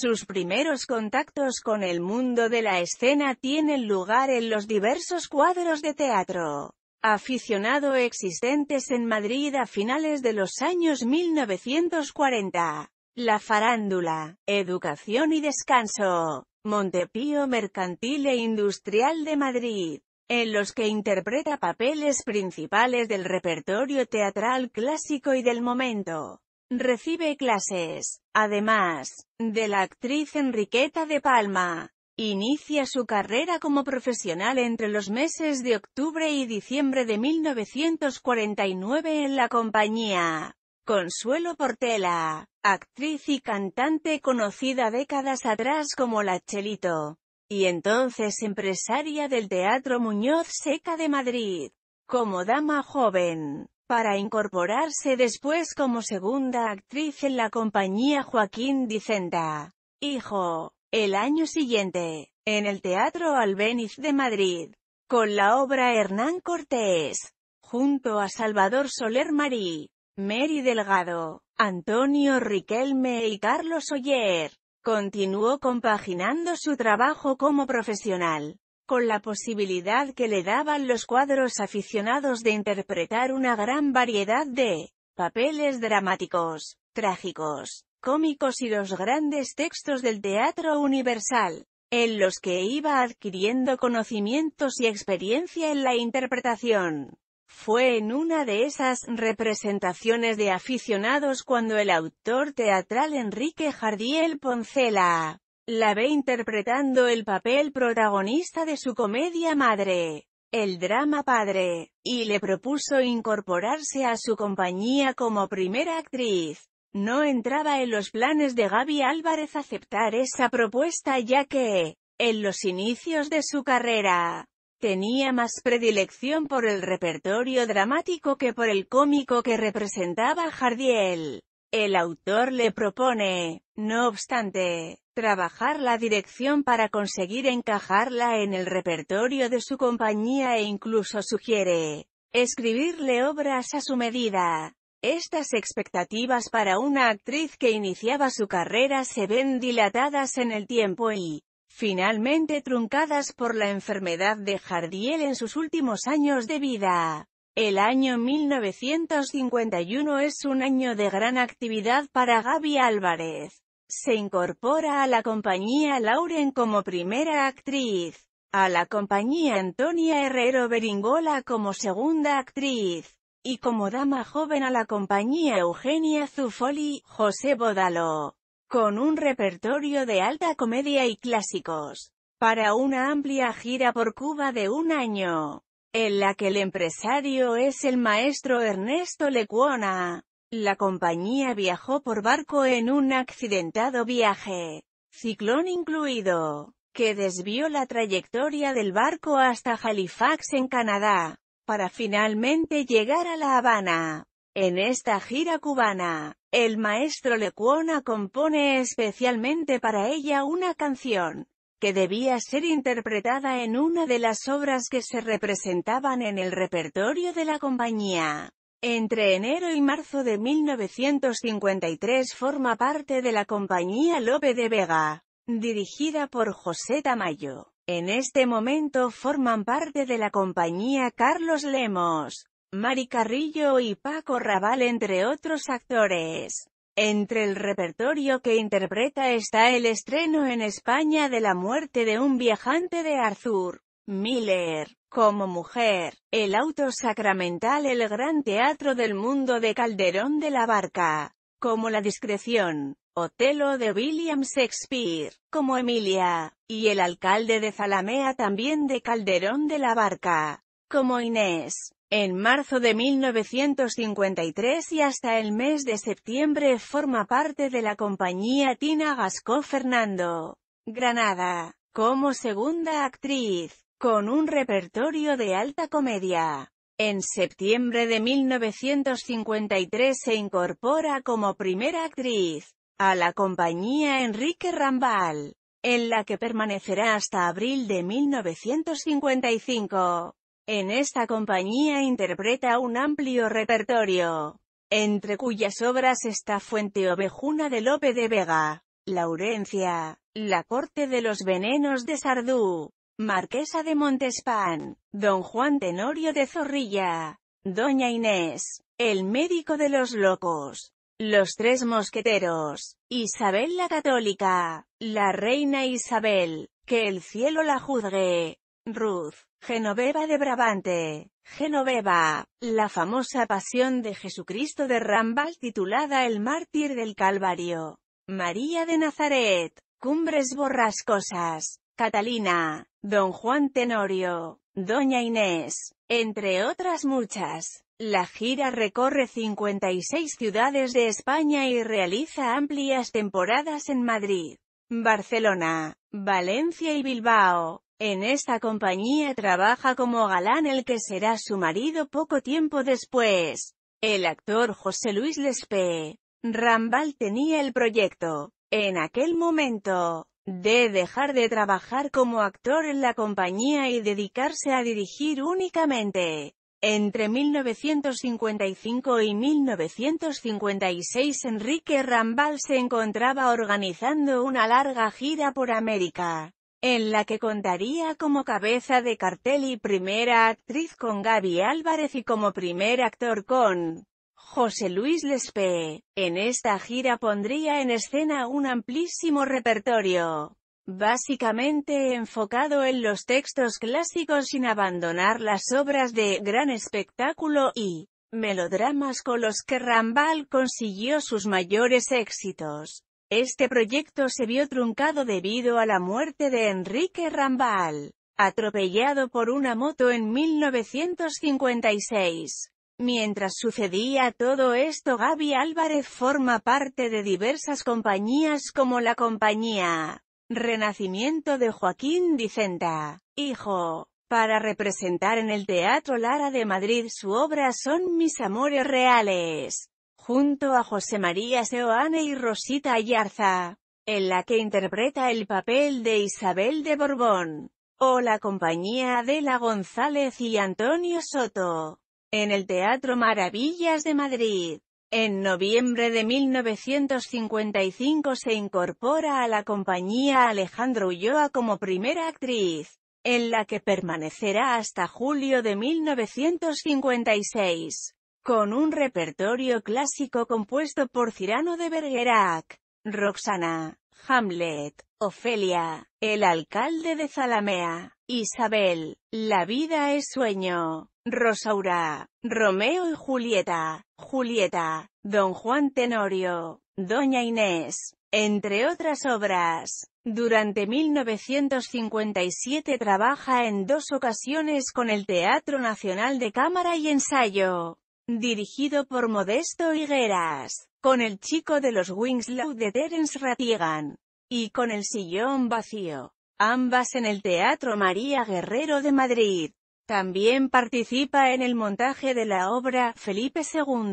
Sus primeros contactos con el mundo de la escena tienen lugar en los diversos cuadros de teatro aficionado existentes en Madrid a finales de los años 1940. La farándula, educación y descanso. Montepío Mercantil e Industrial de Madrid, en los que interpreta papeles principales del repertorio teatral clásico y del momento. Recibe clases, además, de la actriz Enriqueta de Palma. Inicia su carrera como profesional entre los meses de octubre y diciembre de 1949 en la compañía Consuelo Portela, actriz y cantante conocida décadas atrás como La Chelito, y entonces empresaria del Teatro Muñoz Seca de Madrid, como dama joven para incorporarse después como segunda actriz en la compañía Joaquín Dicenta. Hijo. El año siguiente, en el Teatro Albéniz de Madrid, con la obra Hernán Cortés, junto a Salvador Soler Marí, Mary Delgado, Antonio Riquelme y Carlos Oyer, continuó compaginando su trabajo como profesional con la posibilidad que le daban los cuadros aficionados de interpretar una gran variedad de papeles dramáticos, trágicos, cómicos y los grandes textos del teatro universal, en los que iba adquiriendo conocimientos y experiencia en la interpretación. Fue en una de esas representaciones de aficionados cuando el autor teatral Enrique Jardiel Poncela la ve interpretando el papel protagonista de su comedia madre, el drama padre, y le propuso incorporarse a su compañía como primera actriz. No entraba en los planes de Gaby Álvarez aceptar esa propuesta ya que, en los inicios de su carrera, tenía más predilección por el repertorio dramático que por el cómico que representaba Jardiel. El autor le propone, no obstante, trabajar la dirección para conseguir encajarla en el repertorio de su compañía e incluso sugiere, escribirle obras a su medida. Estas expectativas para una actriz que iniciaba su carrera se ven dilatadas en el tiempo y, finalmente truncadas por la enfermedad de Jardiel en sus últimos años de vida. El año 1951 es un año de gran actividad para Gaby Álvarez. Se incorpora a la compañía Lauren como primera actriz, a la compañía Antonia Herrero Beringola como segunda actriz, y como dama joven a la compañía Eugenia Zufoli, José Bodalo, con un repertorio de alta comedia y clásicos, para una amplia gira por Cuba de un año en la que el empresario es el maestro Ernesto Lecuona. La compañía viajó por barco en un accidentado viaje, ciclón incluido, que desvió la trayectoria del barco hasta Halifax en Canadá, para finalmente llegar a La Habana. En esta gira cubana, el maestro Lecuona compone especialmente para ella una canción, que debía ser interpretada en una de las obras que se representaban en el repertorio de la compañía. Entre enero y marzo de 1953 forma parte de la compañía Lope de Vega, dirigida por José Tamayo. En este momento forman parte de la compañía Carlos Lemos, Mari Carrillo y Paco Raval entre otros actores. Entre el repertorio que interpreta está el estreno en España de La muerte de un viajante de Arthur Miller, como mujer, el auto sacramental El gran teatro del mundo de Calderón de la Barca, como La discreción, Otelo de William Shakespeare, como Emilia, y el alcalde de Zalamea también de Calderón de la Barca, como Inés en marzo de 1953 y hasta el mes de septiembre forma parte de la compañía Tina Gascó Fernando, Granada, como segunda actriz, con un repertorio de alta comedia. En septiembre de 1953 se incorpora como primera actriz a la compañía Enrique Rambal, en la que permanecerá hasta abril de 1955. En esta compañía interpreta un amplio repertorio, entre cuyas obras está Fuente Ovejuna de Lope de Vega, Laurencia, La Corte de los Venenos de Sardú, Marquesa de Montespan, Don Juan Tenorio de Zorrilla, Doña Inés, El Médico de los Locos, Los Tres Mosqueteros, Isabel la Católica, La Reina Isabel, Que el cielo la juzgue, Ruth, Genoveva de Brabante, Genoveva, la famosa Pasión de Jesucristo de Rambal titulada El Mártir del Calvario, María de Nazaret, Cumbres Borrascosas, Catalina, Don Juan Tenorio, Doña Inés, entre otras muchas. La gira recorre 56 ciudades de España y realiza amplias temporadas en Madrid, Barcelona, Valencia y Bilbao. En esta compañía trabaja como galán el que será su marido poco tiempo después. El actor José Luis Lespe. Rambal tenía el proyecto, en aquel momento, de dejar de trabajar como actor en la compañía y dedicarse a dirigir únicamente. Entre 1955 y 1956 Enrique Rambal se encontraba organizando una larga gira por América en la que contaría como cabeza de cartel y primera actriz con Gaby Álvarez y como primer actor con José Luis Lespe. En esta gira pondría en escena un amplísimo repertorio, básicamente enfocado en los textos clásicos sin abandonar las obras de gran espectáculo y melodramas con los que Rambal consiguió sus mayores éxitos. Este proyecto se vio truncado debido a la muerte de Enrique Rambal, atropellado por una moto en 1956. Mientras sucedía todo esto Gaby Álvarez forma parte de diversas compañías como la compañía Renacimiento de Joaquín Dicenta, hijo, para representar en el Teatro Lara de Madrid su obra Son mis amores reales junto a José María Seoane y Rosita Ayarza, en la que interpreta el papel de Isabel de Borbón, o la compañía Adela González y Antonio Soto, en el Teatro Maravillas de Madrid. En noviembre de 1955 se incorpora a la compañía Alejandro Ulloa como primera actriz, en la que permanecerá hasta julio de 1956 con un repertorio clásico compuesto por Cirano de Bergerac, Roxana, Hamlet, Ofelia, El alcalde de Zalamea, Isabel, La vida es sueño, Rosaura, Romeo y Julieta, Julieta, Don Juan Tenorio, Doña Inés, entre otras obras. Durante 1957 trabaja en dos ocasiones con el Teatro Nacional de Cámara y Ensayo, Dirigido por Modesto Higueras. Con el chico de los Winslow de Terence Ratigan. Y con el sillón vacío. Ambas en el Teatro María Guerrero de Madrid. También participa en el montaje de la obra, Felipe II.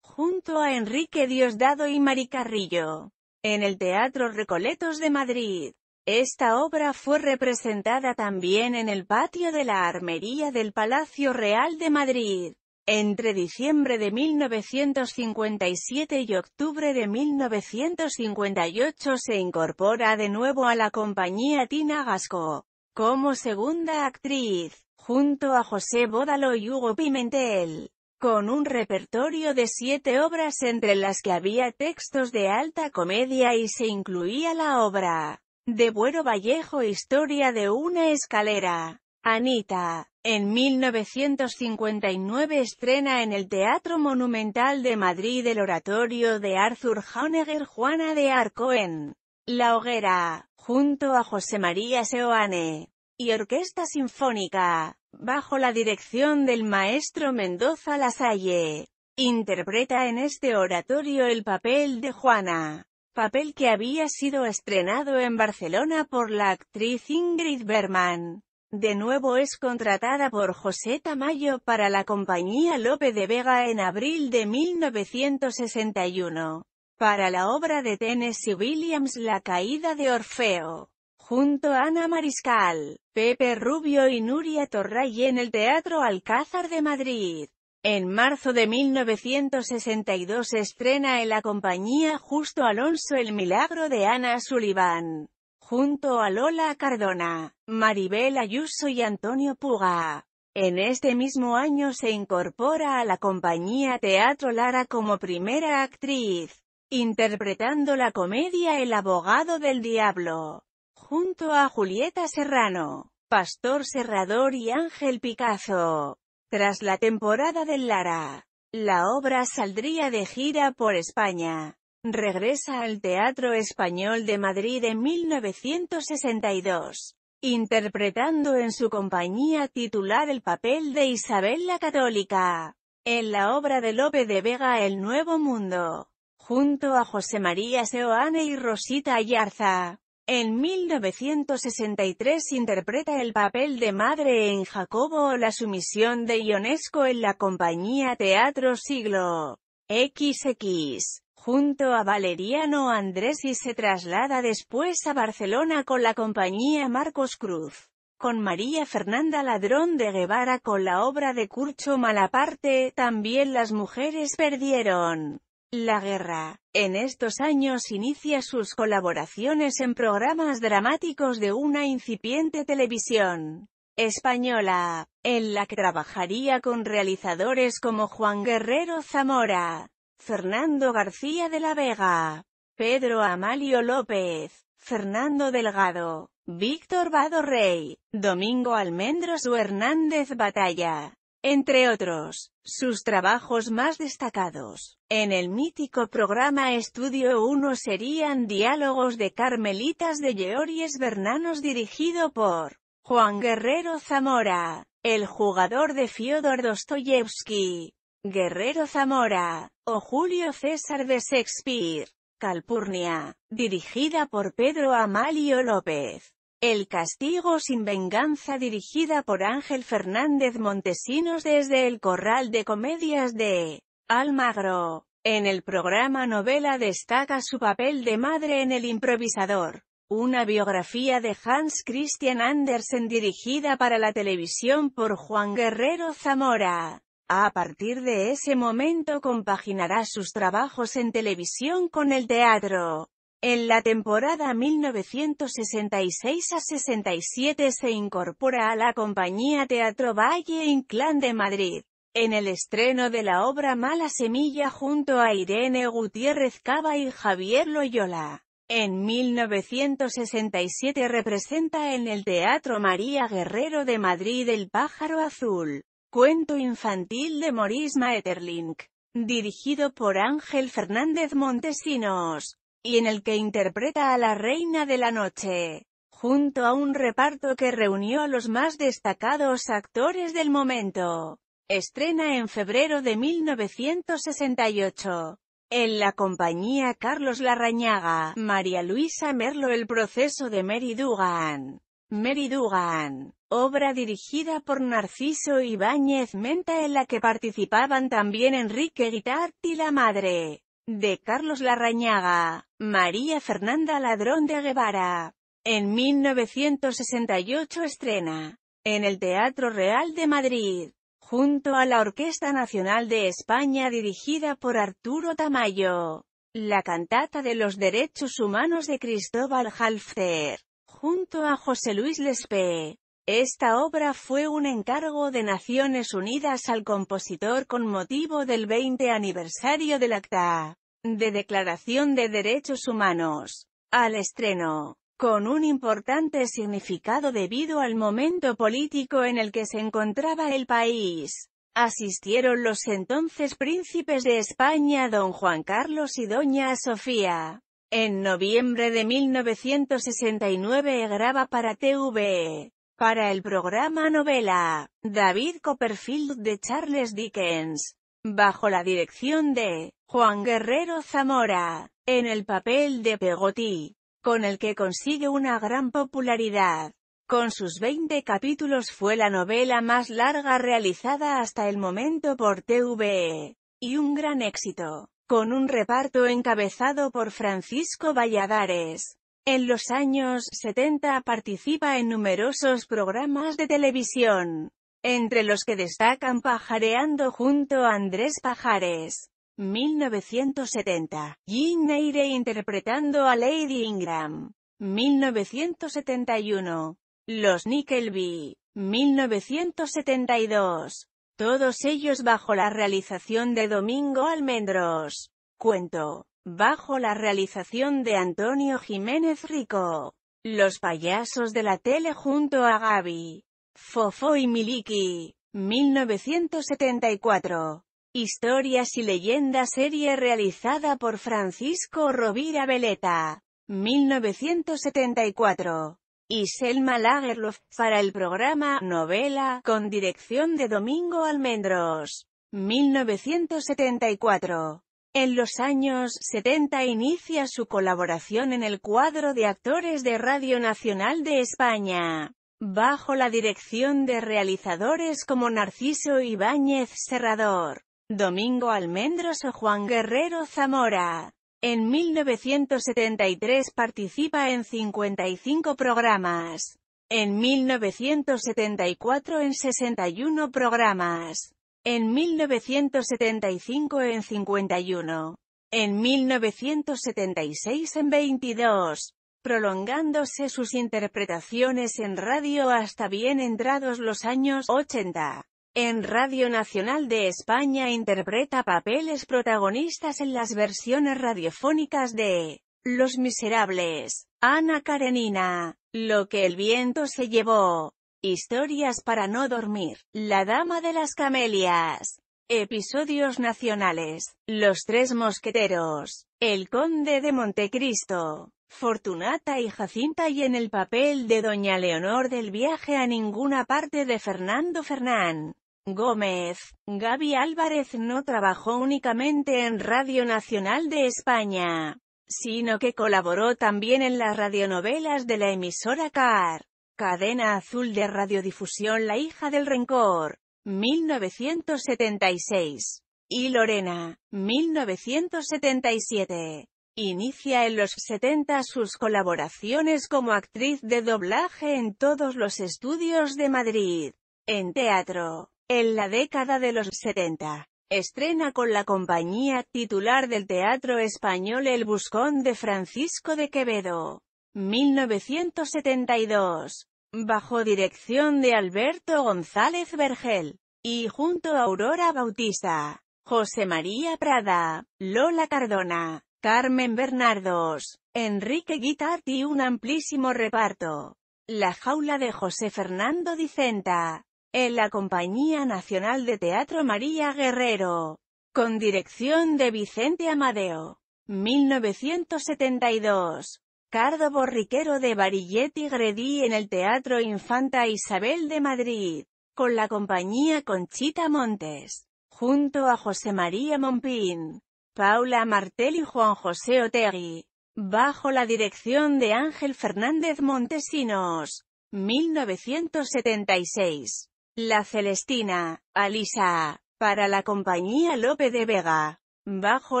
Junto a Enrique Diosdado y Mari Carrillo. En el Teatro Recoletos de Madrid. Esta obra fue representada también en el patio de la Armería del Palacio Real de Madrid. Entre diciembre de 1957 y octubre de 1958 se incorpora de nuevo a la compañía Tina Gasco, como segunda actriz, junto a José Bódalo y Hugo Pimentel, con un repertorio de siete obras entre las que había textos de alta comedia y se incluía la obra de Buero Vallejo Historia de una escalera. Anita, en 1959 estrena en el Teatro Monumental de Madrid el oratorio de Arthur Honegger Juana de Arco en La Hoguera, junto a José María Seoane, y Orquesta Sinfónica, bajo la dirección del maestro Mendoza Lasalle. Interpreta en este oratorio el papel de Juana, papel que había sido estrenado en Barcelona por la actriz Ingrid Berman. De nuevo es contratada por José Tamayo para la compañía Lope de Vega en abril de 1961, para la obra de Tennessee Williams La caída de Orfeo, junto a Ana Mariscal, Pepe Rubio y Nuria Torray en el Teatro Alcázar de Madrid. En marzo de 1962 estrena en la compañía Justo Alonso El milagro de Ana Sullivan junto a Lola Cardona, Maribel Ayuso y Antonio Puga. En este mismo año se incorpora a la compañía Teatro Lara como primera actriz, interpretando la comedia El abogado del diablo, junto a Julieta Serrano, Pastor Serrador y Ángel Picazo. Tras la temporada del Lara, la obra saldría de gira por España. Regresa al Teatro Español de Madrid en 1962, interpretando en su compañía titular el papel de Isabel la Católica, en la obra de Lope de Vega El Nuevo Mundo, junto a José María Seoane y Rosita Ayarza. En 1963 interpreta el papel de madre en Jacobo o la sumisión de Ionesco en la compañía Teatro Siglo XX junto a Valeriano Andrés y se traslada después a Barcelona con la compañía Marcos Cruz. Con María Fernanda Ladrón de Guevara con la obra de Curcho Malaparte, también las mujeres perdieron la guerra. En estos años inicia sus colaboraciones en programas dramáticos de una incipiente televisión española, en la que trabajaría con realizadores como Juan Guerrero Zamora, Fernando García de la Vega, Pedro Amalio López, Fernando Delgado, Víctor Vado Rey, Domingo Almendros o Hernández Batalla. Entre otros, sus trabajos más destacados en el mítico programa Estudio 1 serían Diálogos de Carmelitas de Georges Bernanos dirigido por Juan Guerrero Zamora, el jugador de Fyodor Dostoyevsky, Guerrero Zamora, o Julio César de Shakespeare, Calpurnia, dirigida por Pedro Amalio López. El castigo sin venganza dirigida por Ángel Fernández Montesinos desde el Corral de Comedias de Almagro. En el programa novela destaca su papel de madre en El improvisador, una biografía de Hans Christian Andersen dirigida para la televisión por Juan Guerrero Zamora. A partir de ese momento compaginará sus trabajos en televisión con el teatro. En la temporada 1966 a 67 se incorpora a la compañía Teatro Valle Inclán de Madrid. En el estreno de la obra Mala Semilla junto a Irene Gutiérrez Cava y Javier Loyola. En 1967 representa en el Teatro María Guerrero de Madrid El Pájaro Azul. Cuento infantil de Maurice Maeterlinck, dirigido por Ángel Fernández Montesinos, y en el que interpreta a la Reina de la Noche, junto a un reparto que reunió a los más destacados actores del momento. Estrena en febrero de 1968. En la compañía Carlos Larrañaga, María Luisa Merlo El proceso de Mary Dugan. Mary Dugan, obra dirigida por Narciso Ibáñez Menta en la que participaban también Enrique Guitart y la madre de Carlos Larrañaga, María Fernanda Ladrón de Guevara. En 1968 estrena, en el Teatro Real de Madrid, junto a la Orquesta Nacional de España dirigida por Arturo Tamayo, la cantata de los derechos humanos de Cristóbal Halfter, junto a José Luis Lespe. Esta obra fue un encargo de Naciones Unidas al compositor con motivo del 20 aniversario del Acta de Declaración de Derechos Humanos. Al estreno con un importante significado debido al momento político en el que se encontraba el país. Asistieron los entonces príncipes de España don Juan Carlos y doña Sofía. En noviembre de 1969 graba para TV para el programa novela, David Copperfield de Charles Dickens, bajo la dirección de Juan Guerrero Zamora, en el papel de Pegotí, con el que consigue una gran popularidad. Con sus 20 capítulos fue la novela más larga realizada hasta el momento por TVE, y un gran éxito, con un reparto encabezado por Francisco Valladares. En los años 70 participa en numerosos programas de televisión, entre los que destacan Pajareando junto a Andrés Pajares, 1970, Jean Neire interpretando a Lady Ingram, 1971, Los Nickelby, 1972, todos ellos bajo la realización de Domingo Almendros. Cuento bajo la realización de Antonio Jiménez Rico. Los payasos de la tele junto a Gaby, Fofo y Miliki, 1974. Historias y leyendas serie realizada por Francisco Rovira Veleta, 1974. Y Selma Lagerlof, para el programa Novela, con dirección de Domingo Almendros, 1974. En los años 70 inicia su colaboración en el cuadro de actores de Radio Nacional de España, bajo la dirección de realizadores como Narciso Ibáñez Serrador, Domingo Almendros o Juan Guerrero Zamora. En 1973 participa en 55 programas. En 1974 en 61 programas. En 1975 en 51. En 1976 en 22. Prolongándose sus interpretaciones en radio hasta bien entrados los años 80. En Radio Nacional de España interpreta papeles protagonistas en las versiones radiofónicas de Los Miserables, Ana Karenina, Lo que el viento se llevó, Historias para no dormir. La Dama de las Camelias. Episodios nacionales. Los Tres Mosqueteros. El Conde de Montecristo. Fortunata y Jacinta y en el papel de Doña Leonor del viaje a ninguna parte de Fernando Fernán. Gómez. Gaby Álvarez no trabajó únicamente en Radio Nacional de España, sino que colaboró también en las radionovelas de la emisora CAR. Cadena Azul de Radiodifusión La hija del rencor, 1976. Y Lorena, 1977. Inicia en los 70 sus colaboraciones como actriz de doblaje en todos los estudios de Madrid. En teatro, en la década de los 70, estrena con la compañía titular del teatro español El Buscón de Francisco de Quevedo. 1972 bajo dirección de Alberto González Vergel, y junto a Aurora Bautista, José María Prada, Lola Cardona, Carmen Bernardos, Enrique Guitart y un amplísimo reparto. La jaula de José Fernando Dicenta, en la Compañía Nacional de Teatro María Guerrero, con dirección de Vicente Amadeo, 1972. Cardo Borriquero de y Gredí en el Teatro Infanta Isabel de Madrid, con la compañía Conchita Montes, junto a José María Mompín, Paula Martel y Juan José Otegui, bajo la dirección de Ángel Fernández Montesinos, 1976. La Celestina, Alisa, para la compañía Lope de Vega bajo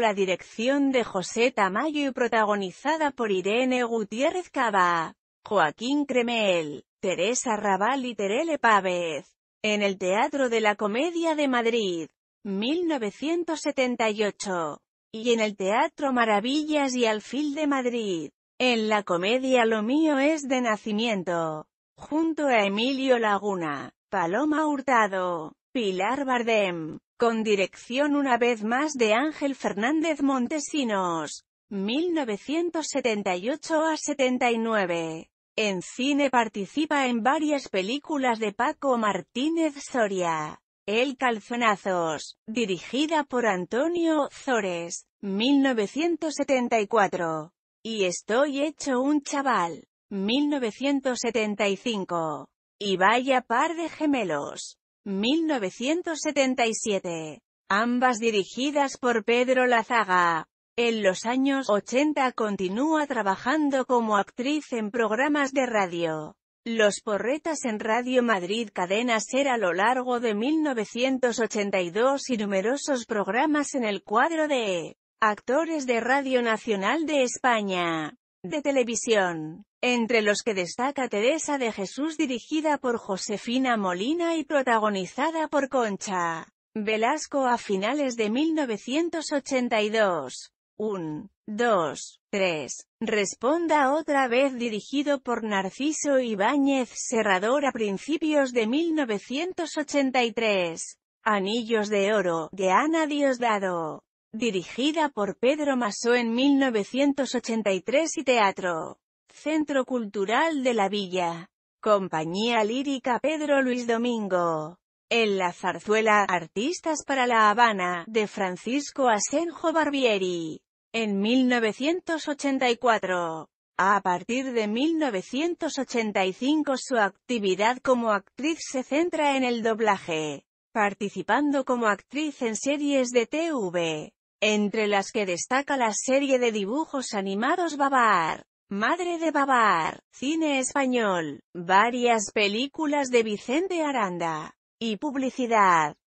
la dirección de José Tamayo y protagonizada por Irene Gutiérrez Cava, Joaquín Cremel, Teresa Raval y Terele Pávez, en el Teatro de la Comedia de Madrid, 1978, y en el Teatro Maravillas y Alfil de Madrid, en la comedia Lo mío es de nacimiento, junto a Emilio Laguna, Paloma Hurtado, Pilar Bardem, con dirección una vez más de Ángel Fernández Montesinos, 1978 a 79. En cine participa en varias películas de Paco Martínez Soria. El Calzonazos, dirigida por Antonio Zores, 1974. Y Estoy hecho un chaval, 1975. Y vaya par de gemelos. 1977. Ambas dirigidas por Pedro Lazaga. En los años 80 continúa trabajando como actriz en programas de radio. Los porretas en Radio Madrid Cadena Ser a lo largo de 1982 y numerosos programas en el cuadro de Actores de Radio Nacional de España, de Televisión, entre los que destaca Teresa de Jesús dirigida por Josefina Molina y protagonizada por Concha Velasco a finales de 1982. 1, 2, 3. Responda otra vez dirigido por Narciso Ibáñez Serrador a principios de 1983. Anillos de Oro, de Ana Diosdado. Dirigida por Pedro Masó en 1983 y Teatro. Centro Cultural de la Villa. Compañía Lírica Pedro Luis Domingo. En la zarzuela Artistas para la Habana, de Francisco Asenjo Barbieri. En 1984. A partir de 1985 su actividad como actriz se centra en el doblaje, participando como actriz en series de TV, entre las que destaca la serie de dibujos animados Babar. Madre de Babar, cine español, varias películas de Vicente Aranda, y publicidad.